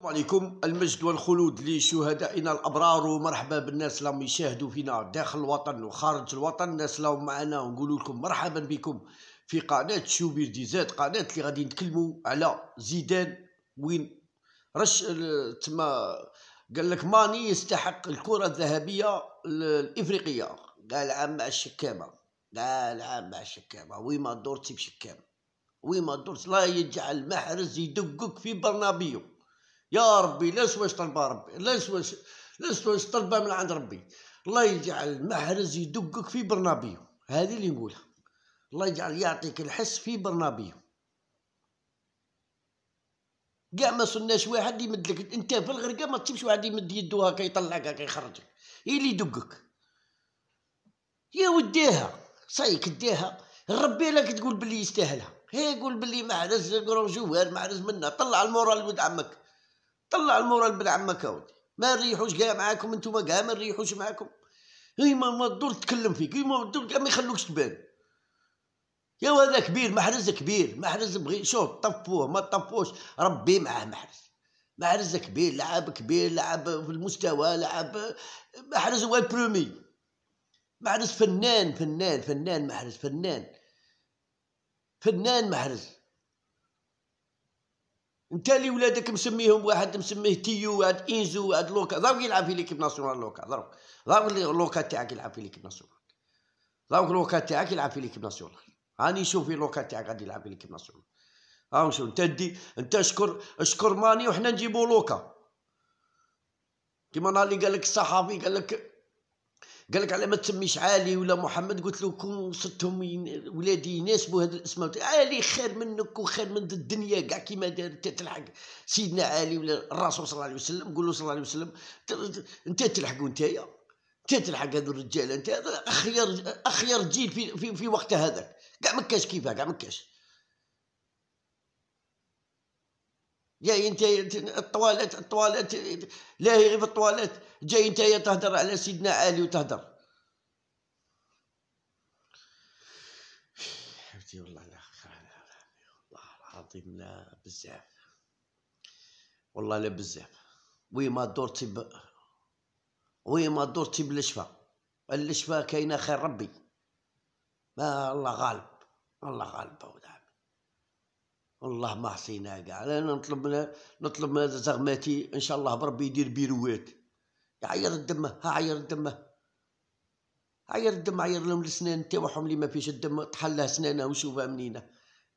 السلام عليكم المجد والخلود لشهدائنا الابرار ومرحبا بالناس اللي يشاهدوا فينا داخل الوطن وخارج الوطن الناس اللي معنا ونقول لكم مرحبا بكم في قناه شوبير دي زاد قناه اللي غادي نتكلموا على زيدان وين رش تما قال لك ماني يستحق الكره الذهبيه الافريقيه قال عام مع الشكامه قال عام مع الشكامه وي ما دورتي بشكامه وي ما دورت لا يجعل محرز يدقك في برنابيو يا ربي لا سواش طلبه ربي لا سواش لا سواش طلبه من عند ربي الله يجعل محرز يدقك في برنابيو هذه اللي نقولها الله يجعل يعطيك الحس في برنابيو كاع ما صناش واحد يمدلك انت في الغرقه ما تسيبش واحد يمد يدو هكا يطلعك هكا يخرجك هي اللي يدقك يا وديها صايك ديها ربي لك تقول بلي يستاهلها هي قول بلي معرز جوار معرز منا طلع المورال ولد عمك طلع المورال عمك كاودي ما نريحوش كاع معاكم انتوما كاع ما نريحوش معاكم ايما ما الدور تكلم فيك ايما الدور كاع ما يخلوكش تبان يا هذا كبير محرز كبير محرز بغي شوف طفوه ما طفوش ربي معاه محرز محرز كبير لعب كبير لعب في المستوى لعب محرز هو البرومي محرز فنان فنان فنان محرز فنان فنان محرز انت اللي ولادك مسميهم واحد مسميه تيو واحد انزو واحد لوكا ضروري يلعب في ليكيب ناسيونال لوكا ضروري ضروري لوكا تاعك يلعب في ليكيب ناسيونال ضروري لوكا تاعك يلعب في ليكيب ناسيونال هاني نشوف في لوكا تاعك غادي يلعب في ليكيب ناسيونال ها نشوف انت دي انت اشكر اشكر ماني وحنا نجيبو لوكا كيما نهار اللي قال لك الصحفي قال لك قال لك على ما تسميش علي ولا محمد قلت له كون وصلتهم ولادي يناسبوا هذا الاسم علي خير منك وخير من الدنيا كاع كيما دار انت تلحق سيدنا علي ولا الرسول صلى الله عليه وسلم قول له صلى الله عليه وسلم انت تلحقوا يا انت تلحق هذا الرجال انت اخير اخير جيل في, في, في وقت هذاك كاع ما كاش كيفاه كاع ما كاش جاي انت الطوالات الطوالات هي غير في الطوالات جاي انت تهدر على سيدنا علي وتهدر حبيبتي والله لا والله العظيم لا بزاف والله لا بزاف وي ما دورتي ب... وي ما دورتي بالشفا الشفاء كاينه خير ربي ما آه، الله غالب الله غالب ودعم والله ما عصينا كاع انا نطلب من نطلب من زغماتي ان شاء الله بربي يدير بيروات يعير الدم ها عير الدم عير الدم عير لهم الاسنان تاعهم اللي ما فيش الدم تحلها اسنانها وشوفها منينه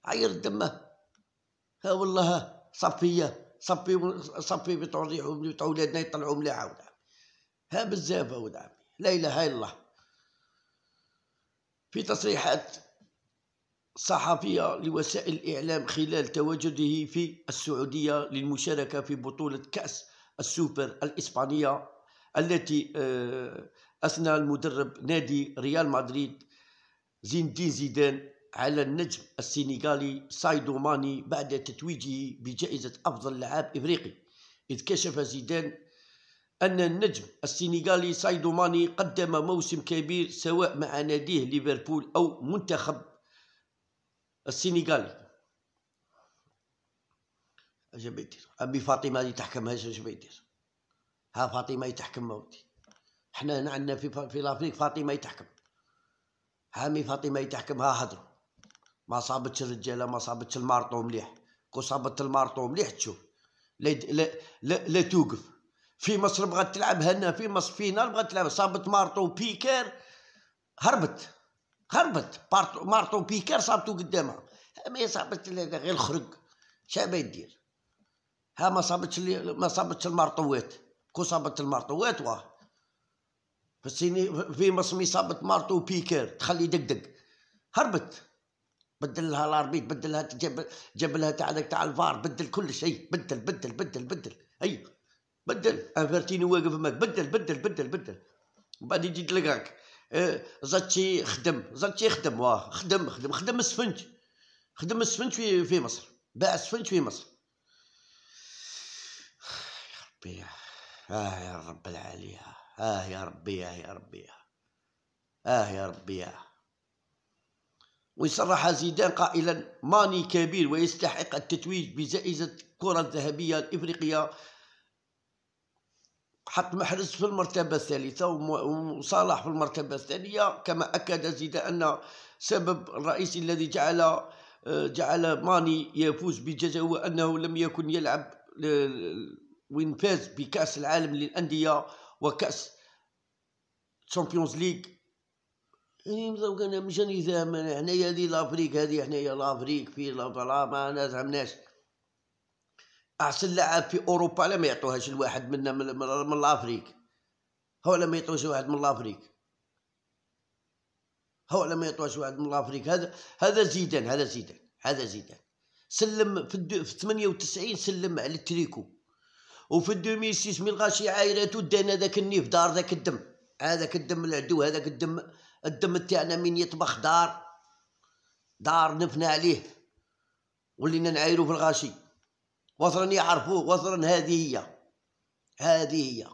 عير الدم ها والله صفيه صفي صفي بتوضيحهم اولادنا يطلعوا ملاعه ودعم ها بزاف ودعم لا اله الا الله في تصريحات صحفية لوسائل الإعلام خلال تواجده في السعودية للمشاركة في بطولة كأس السوبر الإسبانية التي آه، أثنى المدرب نادي ريال مدريد زين زيدان على النجم السنغالي سايدو ماني بعد تتويجه بجائزة أفضل لاعب إفريقي إذ كشف زيدان أن النجم السنغالي سايدو ماني قدم موسم كبير سواء مع ناديه ليفربول أو منتخب السنغالي اش بيدير ابي فاطمه اللي تحكمها اش بيدير ها فاطمه يتحكم موتي حنا هنا عندنا في في لافريك فاطمه يتحكم هامي فاطمه يتحكم ها هضروا ما صابتش الرجاله ما صابتش المارطو مليح كو صابت المارطو مليح تشوف لا لا لا, لا توقف في مصر بغات تلعب هنا في مصر فينا بغات تلعب صابت مارطو بيكير هربت هربت مارتو بيكار صابتو قدامها ما صابتش صابت غير خرج شابه يدير ها ما صابتش ما صابتش المارطوات كون صابت المارطوات واه في الصيني في مصمي صابت مارتو بيكير تخلي دق هربت بدل لها الاربيت بدل لها جاب جاب لها تاع تاع الفار بدل كل شيء بدل بدل بدل بدل اي بدل انفرتيني واقف معك بدل بدل بدل بدل وبعد يجي تلقاك إيه، زادتي خدم زادتي خدم واه خدم خدم خدم السفنج خدم السفنج في, في مصر باع السفنج في مصر يا ربي اه يا رب العالية آه،, اه يا ربي اه يا ربي اه, آه يا ربي آه وصرح زيدان قائلا ماني كبير ويستحق التتويج بجائزة الكرة الذهبية الإفريقية حط محرز في المرتبة الثالثة وصالح في المرتبة الثانية كما أكد زيد أن سبب الرئيسي الذي جعل جعل ماني يفوز بجزاء هو أنه لم يكن يلعب وين فاز بكأس العالم للأندية وكأس تشامبيونز ليغ يعني مزوق انا مش نظام هنايا هذه لافريك هذه حنايا لافريك في لا ما نزعمناش احسن لاعب في اوروبا لا ما يعطوهاش لواحد منا من, من الافريك هو لا ما يعطوش واحد من الافريك هو لا ما يعطوش واحد من الافريك هذا هذا زيدان هذا زيدان هذا زيدان سلم في, الدو... في 98 سلم على التريكو وفي 2006 من غاشي عايراتو دانا ذاك النيف دار ذاك الدم هذاك الدم العدو هذاك الدم الدم تاعنا من يطبخ دار دار نفنا عليه ولينا نعايرو في الغاشي وصرا يعرفوه وصرا هذه هي هذه هي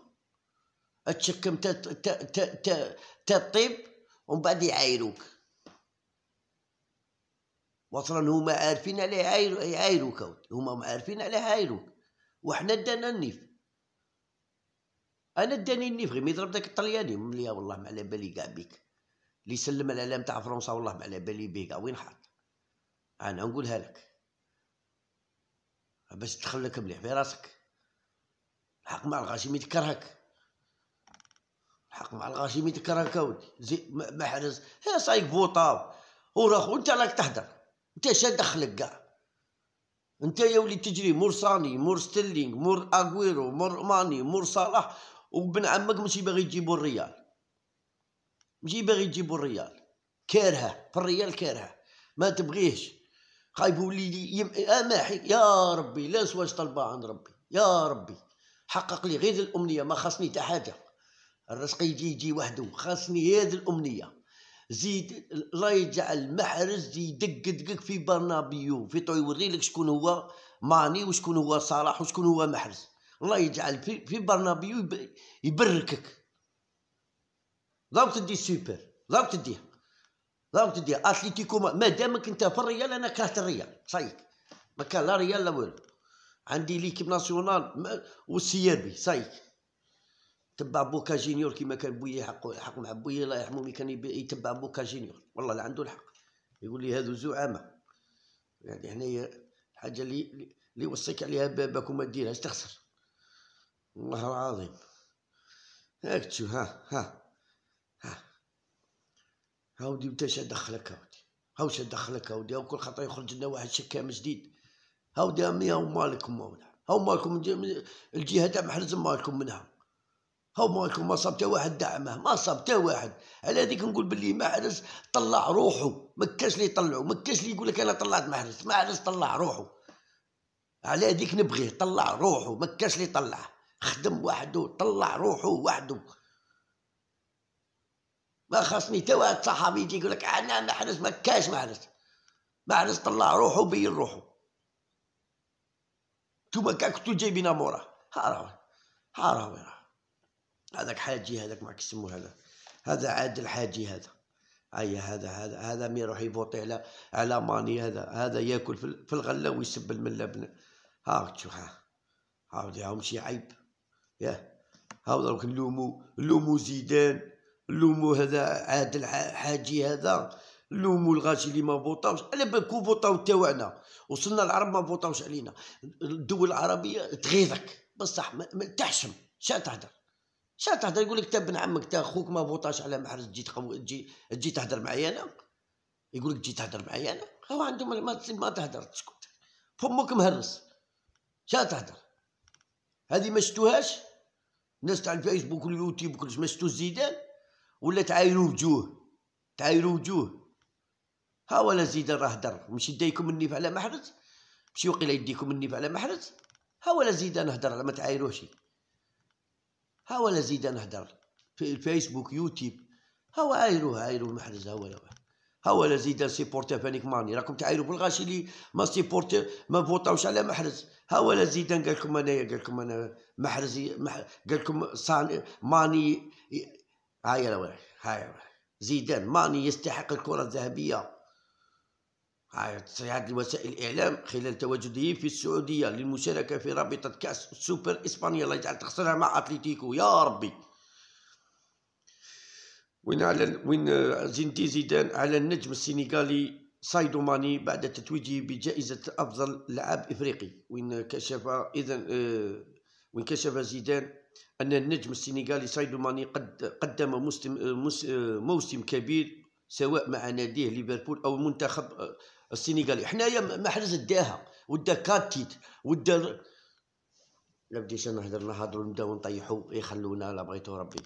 تشكم تا تا تا تا, تا ومن بعد يعايروك وصرا هما عارفين عليه يعايروك هما عارفين عليه يعايروك وحنا دانا النيف انا داني النيف غير يضرب داك الطلياني مليا والله ما على بالي كاع بيك اللي سلم العلام تاع فرنسا والله ما على بالي بيك وين حاط انا نقولها لك باش تخلك مليح في راسك الحق مع الغاشم يتكرهك الحق مع الغاشم يتكرهك اودي زي ما حرز هي صايك بوطاو وراخو انت راك تهدر انت اش دخلك كاع انت يا ولي تجري مور ساني مور ستيلينغ مور اغويرو مور ماني مور صلاح وبن عمك ماشي باغي تجيبو الريال ماشي باغي تجيبو الريال كارهه في الريال كارهه ما تبغيهش غيبولي لي يم... اماحي آه، يا ربي لا زواج طلبه عند ربي يا ربي حقق لي غير الامنيه ما خاصني حتى حاجه الرزق يجي يجي وحده خاصني هذه الامنيه زيد الله يجعل محرز يدق دقك في برنابيو في طوي يوري لك شكون هو ماني وشكون هو صلاح وشكون هو محرز الله يجعل في في برنابيو يبركك ضربت تدي سوبر ضربت تديها ضربت تدير اتليتيكو ما دامك انت في الريال انا كرهت الريال صايك ما كان لا ريال لا والو عندي ليكيب ناسيونال والسي ار بي صايك تبع بوكا جينيور كيما كان بويا حق حق مع بويا الله يرحمه مي كان يتبع بوكا جينيور والله لا عنده الحق يقول لي هذو زعامه يعني هنايا حاجه اللي اللي وصيك عليها بابك وما ديرهاش تخسر والله العظيم هاك تشوف ها ها هاودي انت شا دخلك هاودي هاو شا دخلك هاودي هاو كل خطره يخرج لنا واحد شكام جديد هاودي امي هاو مالكم مولا هاو مالكم الجهه تاع محرز مالكم منها هاو مالكم ما صاب واحد دعمه ما صاب واحد على هذيك نقول باللي محرز طلع روحه ما كاش اللي يطلعو ما كاش اللي يقول لك انا طلعت محرز محرز طلع روحه على هذيك نبغيه طلع روحه ما كاش اللي يطلعه خدم وحده طلع روحه وحده ما خصني توا الصحابي صحابي يجي يقول لك انا محرز ما كاش محرز محرز طلع روحه بين روحه نتوما كان كنتو جايبينا موراه ها راه ها راه هذاك حاجي هذاك معك كيسمو هذا هذا عاد الحاجي هذا اي هذا هذا هذا مي يروح يفوطي على على ماني هذا هذا ياكل في الغله ويسب المله بن ها تشوف ها هاو شي عيب ياه هاو دروك نلومو نلومو زيدان لومو هذا عاد الحاجي هذا لومو الغاشي اللي ما فوطاوش على بالكم فوطاو تاوعنا وصلنا العرب ما فوطاوش علينا الدول العربيه تغيظك بصح ما تحشم شا تهدر شا تهدر يقول لك تا ابن عمك تا خوك ما فوطاش على محرز تجي تجي تجي تهدر معايا انا يقول لك تجي تهدر معايا انا هو عندهم ما ما تهدر تسكت فمك مهرس شا تهدر هذه ما شفتوهاش الناس تاع الفيسبوك واليوتيوب كلش ما شفتو زيدان ولا تعايروا وجوه تعايروا وجوه ها ولا زيدان راه در مش يديكم النيف على محرز مشي وقيلا يديكم النيف على محرز ها ولا زيدان هدر على ما تعايروشي ها ولا زيدان هدر في الفيسبوك يوتيوب هو عايروه عايروه محرز هو ولا ها ولا زيدان سيبورتي فانيك ماني راكم تعايروا بالغاشي اللي ما سيبورتي ما فوطاوش على محرز ها ولا زيدان قال لكم انايا قال لكم انا محرزي قال لكم صان ماني هاي ولد هاي زيدان ماني يستحق الكرة الذهبية هاي تصريحات وسائل الإعلام خلال تواجده في السعودية للمشاركة في رابطة كأس سوبر إسبانيا الله يجعل تخسرها مع أتليتيكو يا ربي وين على وين زينتي زيدان على النجم السنغالي سايدو ماني بعد تتويجه بجائزة أفضل لاعب إفريقي وين كشف إذا آه، وين كشف زيدان أن النجم السنغالي سايدو ماني قد قدم موسم كبير سواء مع ناديه ليفربول أو المنتخب السنغالي حنايا محرز داها ودا كاتيت ودا لا بديش نهضر نهضروا نبداو نطيحوا يخلونا لا بغيتو ربي